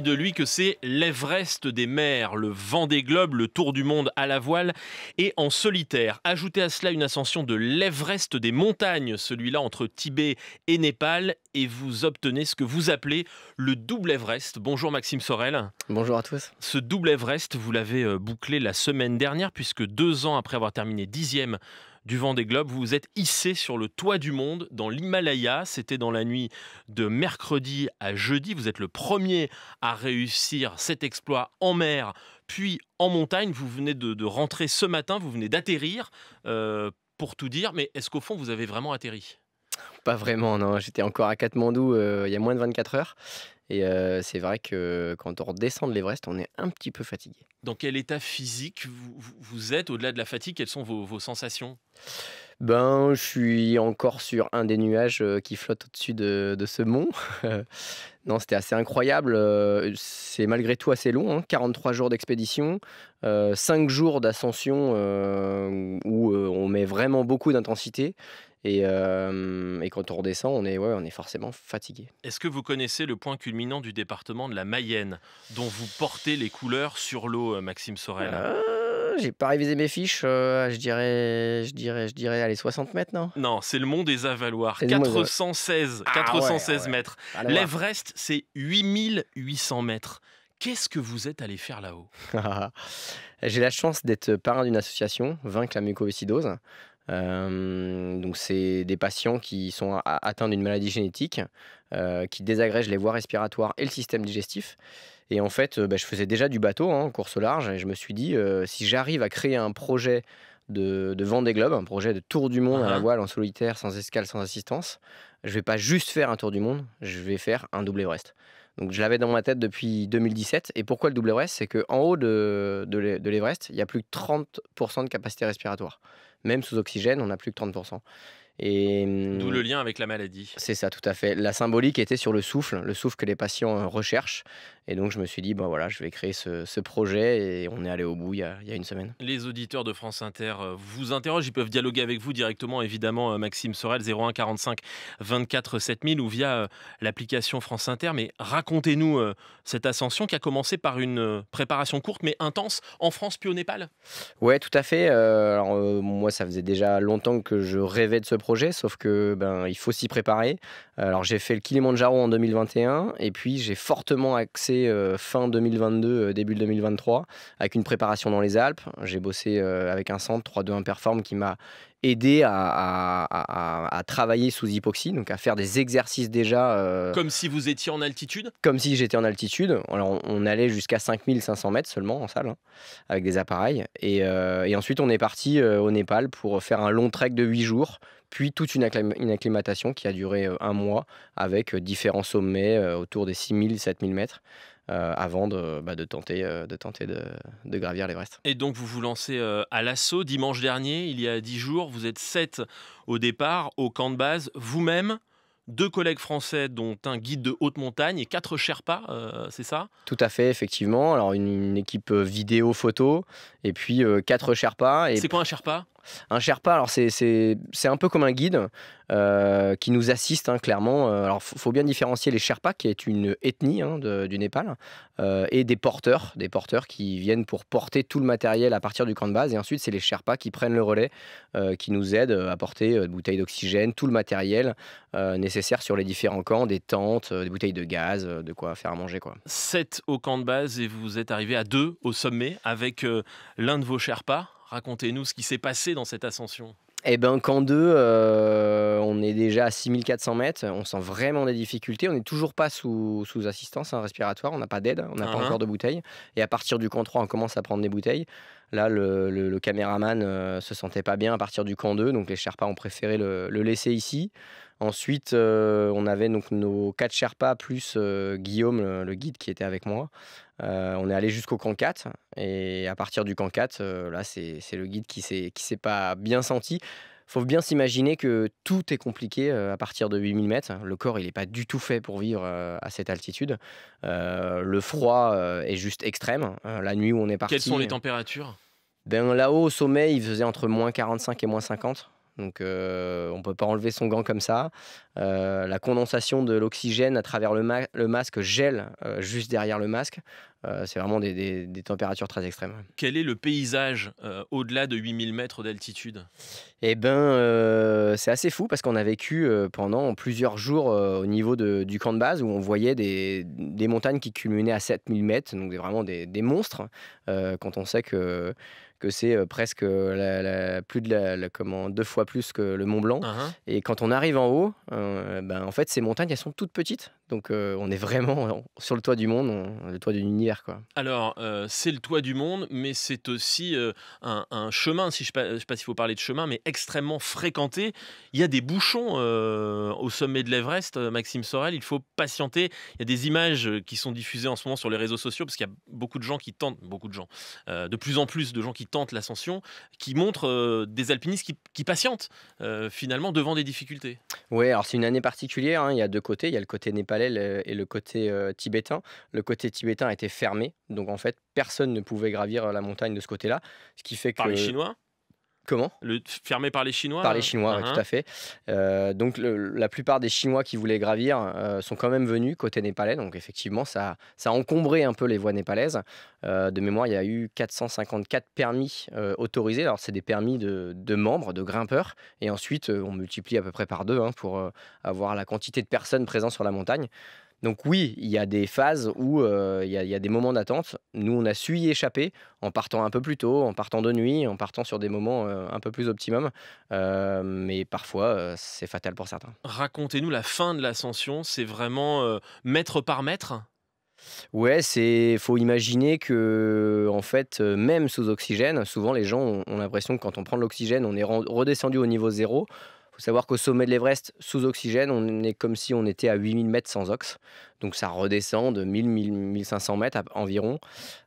de lui que c'est l'Everest des mers, le vent des globes, le tour du monde à la voile et en solitaire. Ajoutez à cela une ascension de l'Everest des montagnes, celui-là entre Tibet et Népal, et vous obtenez ce que vous appelez le double Everest. Bonjour Maxime Sorel. Bonjour à tous. Ce double Everest, vous l'avez euh, bouclé la semaine dernière, puisque deux ans après avoir terminé dixième du vent des globes. Vous vous êtes hissé sur le toit du monde dans l'Himalaya. C'était dans la nuit de mercredi à jeudi. Vous êtes le premier à réussir cet exploit en mer puis en montagne. Vous venez de, rentrer ce matin, vous venez d'atterrir euh, pour tout dire. Mais est-ce qu'au fond, vous avez vraiment atterri pas vraiment, non. J'étais encore à Katmandou euh, il y a moins de 24 heures. Et c'est vrai que quand on redescend de l'Everest, on est un petit peu fatigué. Dans quel état physique vous, êtes Au-delà de la fatigue, quelles sont vos sensations ben, je suis encore sur un des nuages qui flotte au-dessus de, ce mont. non, c'était assez incroyable. C'est malgré tout assez long, 43 hein, jours d'expédition, 5 jours d'ascension où on met vraiment beaucoup d'intensité. Et, quand on redescend, on est, on est forcément fatigué. Est-ce que vous connaissez le point culminant du département de la Mayenne, dont vous portez les couleurs sur l'eau, Maxime Sorel ah j'ai pas révisé mes fiches. Euh, je dirais, je dirais, je dirais, allez, 60 mètres, non Non, c'est le mont des Avaloirs, 416, 416 ah mètres. L'Everest, c'est 8800 mètres. Qu'est-ce que vous êtes allé faire là-haut J'ai la chance d'être parrain d'une association, Vaincre la mucoviscidose. Euh, donc, c'est des patients qui sont atteints d'une maladie génétique euh, qui désagrègent les voies respiratoires et le système digestif. Et en fait, euh, bah, je faisais déjà du bateau en hein, course au large et je me suis dit, si j'arrive à créer un projet de, de Vendée Globe, un projet de tour du monde à la ah. voile en solitaire, sans escale, sans assistance, je vais pas juste faire un tour du monde, je vais faire un double Everest. Donc je l'avais dans ma tête depuis 2017. Et pourquoi le double Everest C'est qu'en haut de, de l'Everest, il y a plus que 30% de capacité respiratoire même sous oxygène, on n'a plus que 30%. Et, D'où le hum, lien avec la maladie. C'est ça, tout à fait. La symbolique était sur le souffle, le souffle que les patients euh, recherchent. Et donc je me suis dit, ben voilà, je vais créer ce, projet et on est allé au bout il y, a, une semaine. Les auditeurs de France Inter euh, vous interrogent, ils peuvent dialoguer avec vous directement, évidemment, euh, Maxime Sorel, 0145 24 7000 ou via l'application France Inter. Mais racontez-nous cette ascension qui a commencé par une préparation courte mais intense en France puis au Népal. Ouais, tout à fait. Alors, moi, ça faisait déjà longtemps que je rêvais de ce projet projet, sauf que ben, il faut s'y préparer. Alors j'ai fait le Kilimanjaro en 2021 et puis j'ai fortement axé euh, fin 2022, euh, début 2023 avec une préparation dans les Alpes. J'ai bossé euh, avec un centre 321 Perform qui m'a aidé à, travailler sous hypoxie, donc à faire des exercices déjà. comme si vous étiez en altitude Comme si j'étais en altitude. Alors on, allait jusqu'à 5500 mètres seulement en salle, hein, avec des appareils. Et, ensuite on est parti au Népal pour faire un long trek de 8 jours puis toute une, acclimatation qui a duré un mois avec différents sommets autour des 6000, 7000 mètres. avant de, bah, tenter, de, tenter de, de gravir l'Everest. Et donc vous vous lancez à l'assaut dimanche dernier, il y a 10 jours, vous êtes 7 au départ au camp de base, vous-même, deux collègues français dont un guide de haute montagne et quatre Sherpas, euh, c'est ça Tout à fait, effectivement. Alors une, équipe vidéo-photo et puis quatre Sherpas. C'est quoi un Sherpa un Sherpa, alors c'est un peu comme un guide euh, qui nous assiste hein, clairement. Euh, alors faut, bien différencier les Sherpas, qui est une ethnie hein, du Népal, euh, et des porteurs, des porteurs qui viennent pour porter tout le matériel à partir du camp de base. Et ensuite, c'est les Sherpas qui prennent le relais, qui nous aident à porter bouteilles d'oxygène, tout le matériel nécessaire sur les différents camps, des tentes, des bouteilles de gaz, de quoi faire à manger. Quoi. 7 au camp de base et vous êtes arrivé à deux au sommet avec l'un de vos Sherpas. Racontez-nous ce qui s'est passé dans cette ascension. Eh ben, camp deux, euh, on est déjà à 6400 mètres, on sent vraiment des difficultés, on n'est toujours pas sous, assistance hein, respiratoire, on n'a pas d'aide, hein. on n'a pas uh-huh. encore de bouteille. Et à partir du camp 3, on commence à prendre des bouteilles. Là, le, caméraman ne euh, se sentait pas bien à partir du camp 2, donc les Sherpas ont préféré le laisser ici. Ensuite, euh, on avait donc nos quatre Sherpas plus euh, Guillaume, le, guide qui était avec moi. Euh, on est allé jusqu'au camp 4 et à partir du camp 4, là, c'est le guide qui s'est pas bien senti. Faut bien s'imaginer que tout est compliqué à partir de 8000 mètres. Le corps, il n'est pas du tout fait pour vivre à cette altitude. le froid est juste extrême. la nuit où on est parti. Quelles sont les températures ben, Là-haut, au sommet, il faisait entre moins 45 et moins 50 donc euh, on ne peut pas enlever son gant comme ça. Euh, la condensation de l'oxygène à travers le, masque gèle euh, juste derrière le masque. c'est vraiment des, températures très extrêmes. Quel est le paysage au-delà de 8000 mètres d'altitude Eh bien, c'est assez fou parce qu'on a vécu pendant plusieurs jours au niveau du camp de base où on voyait des, des montagnes qui culminaient à 7000 mètres, donc vraiment des, monstres quand on sait que que c'est presque la, plus de la, deux fois plus que le Mont Blanc. Hein, hein. Et quand on arrive en haut, ben, en fait, ces montagnes, elles sont toutes petites. Donc euh, on est vraiment sur le toit du monde, le toit de l'univers. Quoi. Alors euh, c'est le toit du monde, mais c'est aussi euh, un, chemin, si je ne sais pas s'il faut parler de chemin, mais extrêmement fréquenté. Il y a des bouchons au sommet de l'Everest, Maxime Sorel, il faut patienter. Il y a des images qui sont diffusées en ce moment sur les réseaux sociaux, parce qu'il y a beaucoup de gens qui tentent, beaucoup de gens, de plus en plus de gens qui tentent l'ascension, qui montrent des alpinistes qui, patientent finalement devant des difficultés. Oui, alors c'est une année particulière, hein. il y a deux côtés, il y a le côté népalais et le côté tibétain. Le côté tibétain était fermé, donc en fait, personne ne pouvait gravir la montagne de ce côté-là. Ce qui fait que. Par les Chinois Comment le, Fermé par les Chinois Par les Chinois, hein. tout à fait. Euh, donc la plupart des Chinois qui voulaient gravir euh, sont quand même venus côté népalais. Donc effectivement, ça, a encombré un peu les voies népalaises. Euh, de mémoire, il y a eu 454 permis autorisés. Alors c'est des permis de, membres, de grimpeurs. Et ensuite, on multiplie à peu près par deux hein, pour avoir la quantité de personnes présentes sur la montagne. Donc oui, il y a des phases où euh, il, y a, des moments d'attente. Nous, on a su y échapper en partant un peu plus tôt, en partant de nuit, en partant sur des moments euh, un peu plus optimum. Euh, mais parfois, c'est fatal pour certains. Racontez-nous la fin de l'ascension. C'est vraiment mètre par mètre Ouais, c'est faut imaginer que en fait, même sous oxygène, souvent les gens ont, l'impression que quand on prend de l'oxygène, on est redescendu au niveau zéro faut savoir qu'au sommet de l'Everest, sous oxygène, on est comme si on était à 8000 mètres sans ox. Donc ça redescend de 1000, 1500 mètres environ.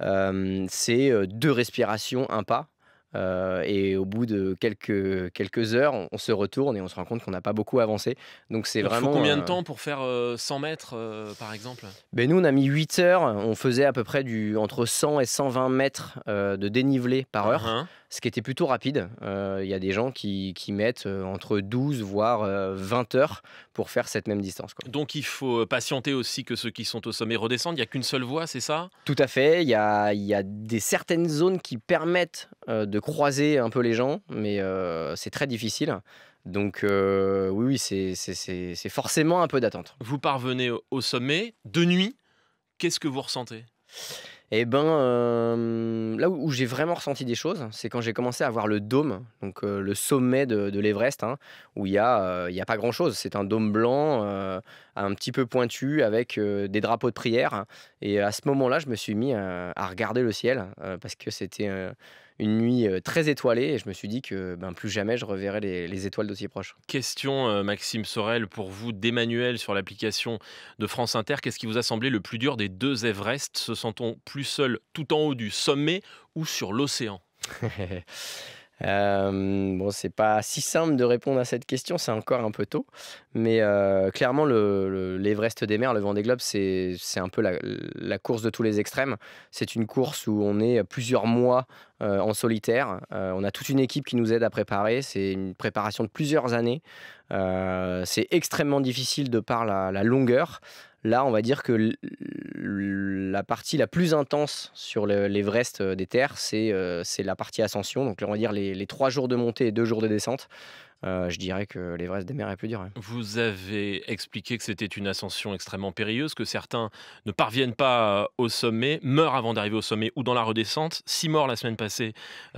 c'est euh, deux respirations, un pas. Euh, et au bout de quelques, heures, on, se retourne et on se rend compte qu'on n'a pas beaucoup avancé. Donc c'est vraiment. Il faut combien de euh, temps pour faire 100 mètres, par exemple ben Nous, on a mis 8 heures. On faisait à peu près du, entre 100 et 120 mètres de dénivelé par ah heure. Hein ce qui était plutôt rapide. Euh, il y a des gens qui, mettent euh, entre 12 voire 20 euh, heures pour faire cette même distance. Donc il faut patienter aussi que ceux qui sont au sommet redescendent. Il n'y a qu'une seule voie, c'est ça Tout à fait. Il y a, des certaines zones qui permettent de croiser un peu les gens, mais c'est très difficile. Donc oui, oui c'est forcément un peu d'attente. Vous parvenez au sommet de nuit. Qu'est-ce que vous ressentez et eh ben euh, là où, j'ai vraiment ressenti des choses, c'est quand j'ai commencé à voir le dôme, donc euh, le sommet de, l'Everest, hein, où il n'y a, euh, a pas grand chose. C'est un dôme blanc, un petit peu pointu, avec des drapeaux de prière. Et à ce moment-là, je me suis mis à regarder le ciel, parce que c'était une nuit euh, très étoilée et je me suis dit que ben, plus jamais je reverrai les, les étoiles d'aussi proche. Question euh, Maxime Sorel pour vous d'Emmanuel sur l'application de France Inter. Qu'est-ce qui vous a semblé le plus dur des deux Everest Se sent-on plus seul tout en haut du sommet ou sur l'océan bon, c'est pas si simple de répondre à cette question, c'est encore un peu tôt. Mais clairement, l'Everest des mers, le Vendée Globe, c'est un peu la, course de tous les extrêmes. C'est une course où on est plusieurs mois en solitaire. on a toute une équipe qui nous aide à préparer. C'est une préparation de plusieurs années. c'est extrêmement difficile de par la, la longueur là, on va dire que la partie la plus intense sur l'Everest euh, des terres, euh, c'est la partie ascension. Donc, on va dire les, trois jours de montée et deux jours de descente. Euh, je dirais que l'Everest des mers est plus dur. Vous avez expliqué que c'était une ascension extrêmement périlleuse, que certains ne parviennent pas au sommet, meurent avant d'arriver au sommet ou dans la redescente. Six morts la semaine passée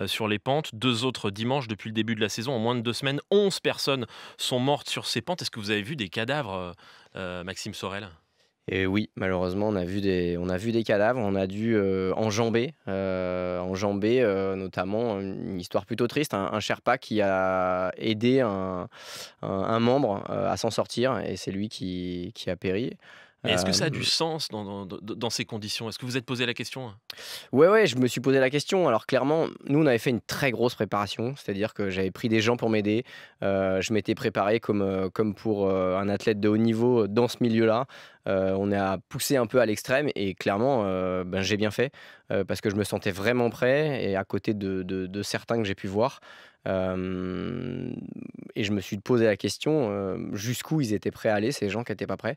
sur les pentes, deux autres dimanche depuis le début de la saison. En moins de deux semaines, onze personnes sont mortes sur ces pentes. Est-ce que vous avez vu des cadavres, Maxime Sorel et oui, malheureusement, on a vu des, on a vu des cadavres, on a dû euh, enjamber, euh, enjamber euh, notamment une histoire plutôt triste, un, Sherpa qui a aidé un, membre à s'en sortir et c'est lui qui a péri est-ce que ça a du euh, sens dans, dans, ces conditions Est-ce que vous êtes posé la question hein Ouais, ouais, je me suis posé la question. Alors clairement, nous, on avait fait une très grosse préparation, c'est-à-dire que j'avais pris des gens pour m'aider. Euh, je m'étais préparé comme, euh, comme pour un athlète de haut niveau dans ce milieu-là. on a poussé un peu à l'extrême et clairement, ben, j'ai bien fait parce que je me sentais vraiment prêt et à côté de, de, certains que j'ai pu voir et je me suis posé la question euh, jusqu'où ils étaient prêts à aller, ces gens qui n'étaient pas prêts.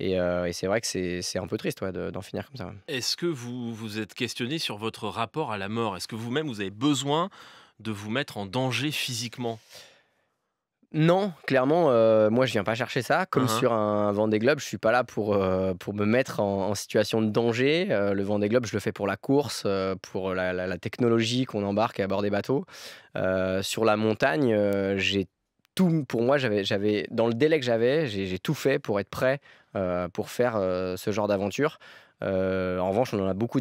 Euh, et, c'est vrai que c'est un peu triste d'en finir comme ça. Est-ce que vous vous êtes questionné sur votre rapport à la mort Est-ce que vous-même, vous avez besoin de vous mettre en danger physiquement non, clairement, euh, moi je viens pas chercher ça. Comme uh-huh. sur un Vendée Globe, je suis pas là pour, pour me mettre en, situation de danger. le le Vendée Globe, je le fais pour la course, pour la, la, la technologie qu'on embarque à bord des bateaux. sur la montagne, j'ai pour moi, j'avais, dans le délai que j'avais, j'ai tout fait pour être prêt euh, pour faire euh, ce genre d'aventure. Euh, en revanche, on en a beaucoup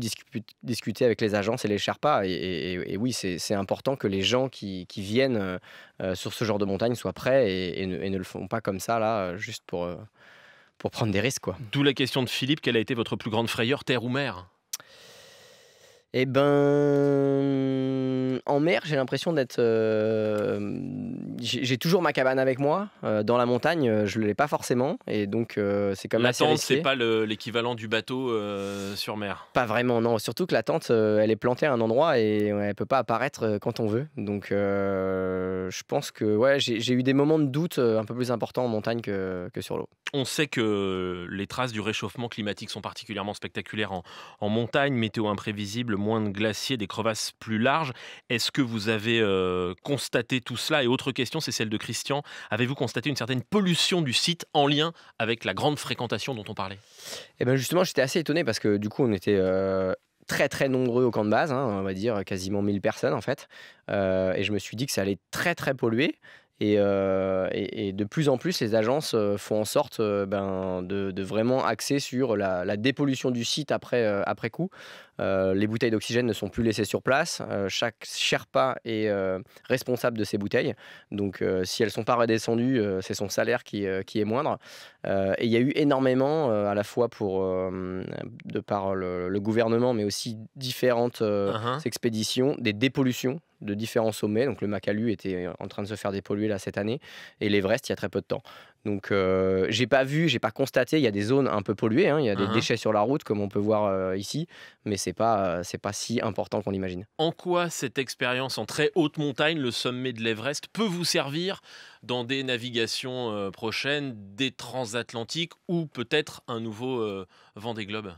discuté avec les agences et les Sherpas. Et, oui, c'est important que les gens qui, viennent sur ce genre de montagne soient prêts et ne, le font pas comme ça, là, juste pour, pour prendre des risques. D'où la question de Philippe quelle a été votre plus grande frayeur, terre ou mer eh ben, en mer, j'ai l'impression d'être. Euh, j'ai toujours ma cabane avec moi. Euh, dans la montagne, euh, je ne l'ai pas forcément. Et donc, c'est comme la tente, c'est pas l'équivalent du bateau sur mer. Pas vraiment, non. Surtout que la tente, elle est plantée à un endroit et elle elle peut pas apparaître quand on veut. Donc, je pense que ouais, j'ai eu des moments de doute un peu plus importants en montagne que, sur l'eau. On sait que les traces du réchauffement climatique sont particulièrement spectaculaires en montagne, météo imprévisible, moins de glaciers, des crevasses plus larges. Est-ce que vous avez constaté tout cela Et autre question, c'est celle de Christian. Avez-vous constaté une certaine pollution du site en lien avec la grande fréquentation dont on parlait Eh bien justement, j'étais assez étonné parce que du coup, on était... très très nombreux au camp de base, hein, on va dire quasiment 1000 personnes en fait. et je me suis dit que ça allait très très polluer. Et, de plus en plus, les agences font en sorte ben, de, vraiment axer sur la, la, dépollution du site après, après coup. Euh, les bouteilles d'oxygène ne sont plus laissées sur place. Euh, chaque Sherpa est euh, responsable de ses bouteilles. Donc, si elles ne sont pas redescendues, c'est son salaire qui, est moindre. et il y a eu énormément, à la fois pour, de par le, gouvernement, mais aussi différentes uh-huh. expéditions, des dépollutions de différents sommets. Donc le Makalu était en train de se faire dépolluer là cette année et l'Everest il y a très peu de temps. Donc, euh, j'ai pas vu, j'ai pas constaté. Il y a des zones un peu polluées, hein, il y a des uh-huh. déchets sur la route, comme on peut voir euh, ici, mais c'est pas, euh, c'est pas si important qu'on l'imagine. En quoi cette expérience en très haute montagne, le sommet de l'Everest, peut vous servir dans des navigations euh, prochaines, des transatlantiques ou peut-être un nouveau euh, Vent des Globe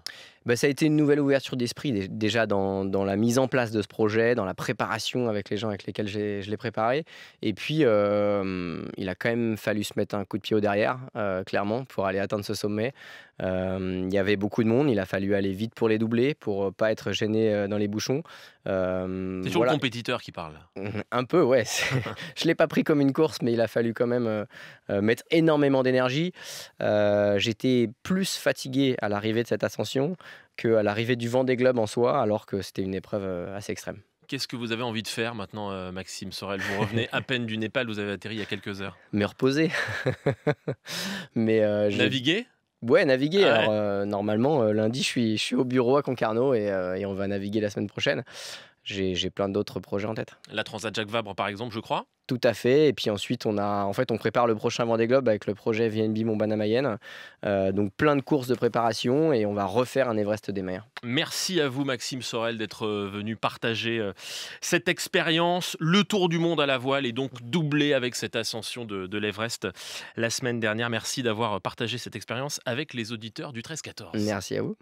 bah, Ça a été une nouvelle ouverture d'esprit déjà dans, la mise en place de ce projet, dans la préparation avec les gens avec lesquels je l'ai préparé. Et puis, euh, il a quand même fallu se mettre un coup de pied au derrière, clairement, pour aller atteindre ce sommet. Euh, il y avait beaucoup de monde, il a fallu aller vite pour les doubler, pour euh, pas être gêné euh, dans les bouchons. c'est toujours le compétiteur qui parle. Un peu, ouais. je l'ai pas pris comme une course, mais il a fallu quand même mettre énormément d'énergie. J'étais plus fatigué à l'arrivée de cette ascension qu'à l'arrivée du vent des globes en soi, alors que c'était une épreuve assez extrême. Qu'est-ce que vous avez envie de faire maintenant, Maxime Sorel Vous revenez à peine du Népal, vous avez atterri il y a quelques heures. Me reposer. Mais Naviguer Ouais, naviguer. Ah Alors, euh, normalement, euh, lundi, je suis, je suis au bureau à Concarneau et, euh, on va naviguer la semaine prochaine j'ai plein d'autres projets en tête. La Transat Jacques Vabre, par exemple, je crois tout à fait. Et puis ensuite, on a, en fait, on prépare le prochain Vendée Globe avec le projet VNB Montbana Mayenne. Euh, donc plein de courses de préparation et on va refaire un Everest des mers. Merci à vous, Maxime Sorel, d'être euh, venu partager euh, cette expérience, le tour du monde à la voile est donc doublé avec cette ascension de, de l'Everest la semaine dernière. Merci d'avoir partagé cette expérience avec les auditeurs du 13-14. Merci à vous.